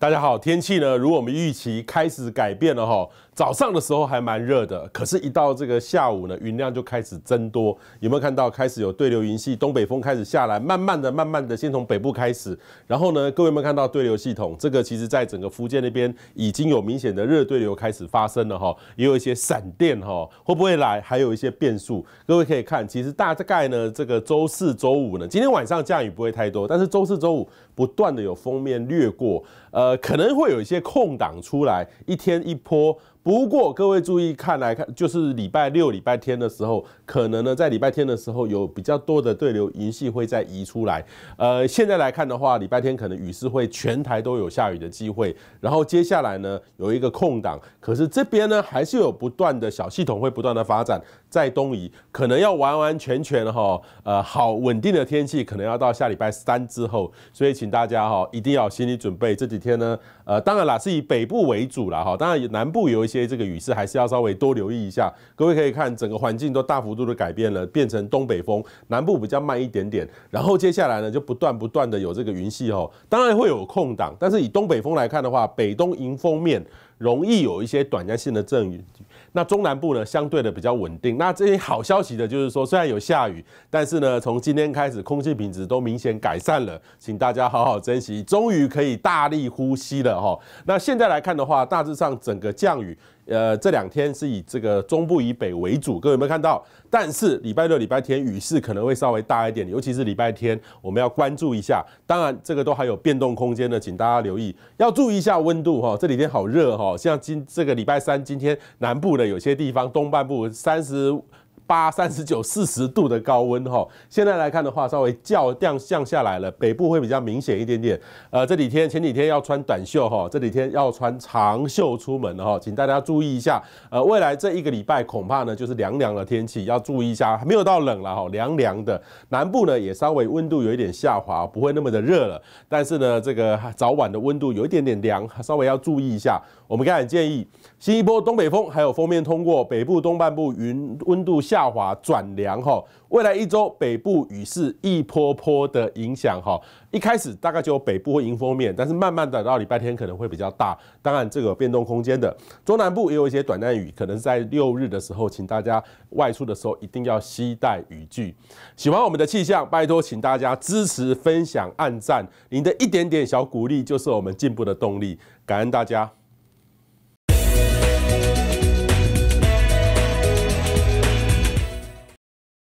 大家好，天气呢？如果我们预期开始改变了哈。早上的时候还蛮热的，可是，一到这个下午呢，云量就开始增多。有没有看到开始有对流云系？东北风开始下来，慢慢的、慢慢的，先从北部开始。然后呢，各位有没有看到对流系统？这个其实在整个福建那边已经有明显的热对流开始发生了哈，也有一些闪电哈，会不会来？还有一些变数，各位可以看。其实大概呢，这个周四、周五呢，今天晚上降雨不会太多，但是周四、周五不断的有封面掠过，呃，可能会有一些空档出来，一天一波。不过各位注意看来看，就是礼拜六、礼拜天的时候，可能呢在礼拜天的时候有比较多的对流云系会再移出来。呃，现在来看的话，礼拜天可能雨是会全台都有下雨的机会。然后接下来呢有一个空档，可是这边呢还是有不断的小系统会不断的发展，在东移，可能要完完全全哈呃好稳定的天气，可能要到下礼拜三之后。所以请大家哈一定要心理准备，这几天呢呃当然啦是以北部为主啦哈，当然南部有一些。这个雨势还是要稍微多留意一下。各位可以看，整个环境都大幅度的改变了，变成东北风，南部比较慢一点点。然后接下来呢，就不断不断的有这个云系哦，当然会有空档，但是以东北风来看的话，北东迎风面容易有一些短暂性的阵雨。那中南部呢，相对的比较稳定。那这些好消息的就是说，虽然有下雨，但是呢，从今天开始，空气品质都明显改善了，请大家好好珍惜，终于可以大力呼吸了哈。那现在来看的话，大致上整个降雨。呃，这两天是以这个中部以北为主，各位有没有看到？但是礼拜六、礼拜天雨势可能会稍微大一点，尤其是礼拜天，我们要关注一下。当然，这个都还有变动空间的，请大家留意，要注意一下温度哈。这几天好热哈，像今这个礼拜三今天南部的有些地方东半部三十。八三十九四十度的高温哈，现在来看的话，稍微降降降下来了，北部会比较明显一点点。呃，这几天前几天要穿短袖哈，这几天要穿长袖出门的哈，请大家注意一下。呃，未来这一个礼拜恐怕呢就是凉凉的天气，要注意一下，没有到冷了哈，凉凉的。南部呢也稍微温度有一点下滑，不会那么的热了，但是呢这个早晚的温度有一点点凉，稍微要注意一下。我们刚才建议，新一波东北风还有封面通过北部东半部，云温度下。下滑转凉哈，未来一周北部雨势一波波的影响哈，一开始大概就有北部迎风面，但是慢慢的到礼拜天可能会比较大，当然这个变动空间的，中南部也有一些短暂雨，可能在六日的时候，请大家外出的时候一定要携带雨具。喜欢我们的气象，拜托请大家支持分享按赞，您的一点点小鼓励就是我们进步的动力，感恩大家。